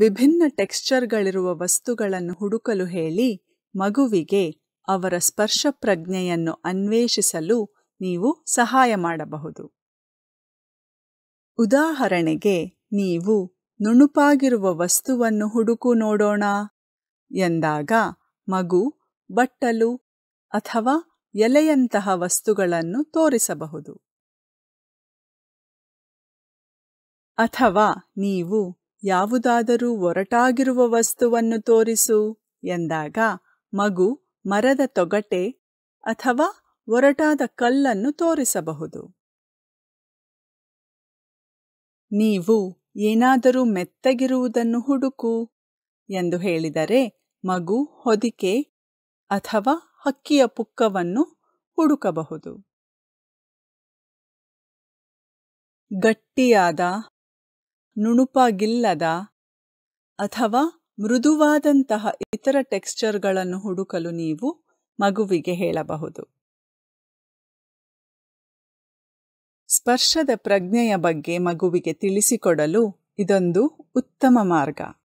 ವಿಭಿನ್ನ ಟೆಕ್ಸ್ಚರ್ಗಳಿರುವ ವಸ್ತುಗಳನ್ನು ಹುಡುಕಲು ಹೇಳಿ ಮಗುವಿಗೆ ಅವರ ಸ್ಪರ್ಶ ಪ್ರಜ್ಞೆಯನ್ನು ಅನ್ವೇಷಿಸಲು ನೀವು ಸಹಾಯ ಮಾಡಬಹುದು ಉದಾಹರಣೆಗೆ ನೀವು ನುಣುಪಾಗಿರುವ ವಸ್ತುವನ್ನು ಹುಡುಕು ನೋಡೋಣ ಎಂದಾಗ ಮಗು ಬಟ್ಟಲು ಅಥವಾ ಎಲೆಯಂತಹ ವಸ್ತುಗಳನ್ನು ತೋರಿಸಬಹುದು ಅಥವಾ ನೀವು ಯಾವುದಾದರೂ ಒರಟಾಗಿರುವ ವಸ್ತುವನ್ನು ತೋರಿಸು ಎಂದಾಗ ಮಗು ಮರದ ತೊಗಟೆ ಅಥವಾ ಒರಟಾದ ಕಲ್ಲನ್ನು ತೋರಿಸಬಹುದು ನೀವು ಏನಾದರೂ ಮೆತ್ತಗಿರುವುದನ್ನು ಹುಡುಕು ಎಂದು ಹೇಳಿದರೆ ಮಗು ಹೊದಿಕೆ ಅಥವಾ ಹಕ್ಕಿಯ ಪುಕ್ಕವನ್ನು ಹುಡುಕಬಹುದು ಗಟ್ಟಿಯಾದ ನುಣುಪಾಗಿಲ್ಲದ ಅಥವಾ ಮೃದುವಾದಂತಹ ಇತರ ಟೆಕ್ಸ್ಚರ್ಗಳನ್ನು ಹುಡುಕಲು ನೀವು ಮಗುವಿಗೆ ಹೇಳಬಹುದು ಸ್ಪರ್ಶದ ಪ್ರಜ್ಞೆಯ ಬಗ್ಗೆ ಮಗುವಿಗೆ ತಿಳಿಸಿಕೊಡಲು ಇದೊಂದು ಉತ್ತಮ ಮಾರ್ಗ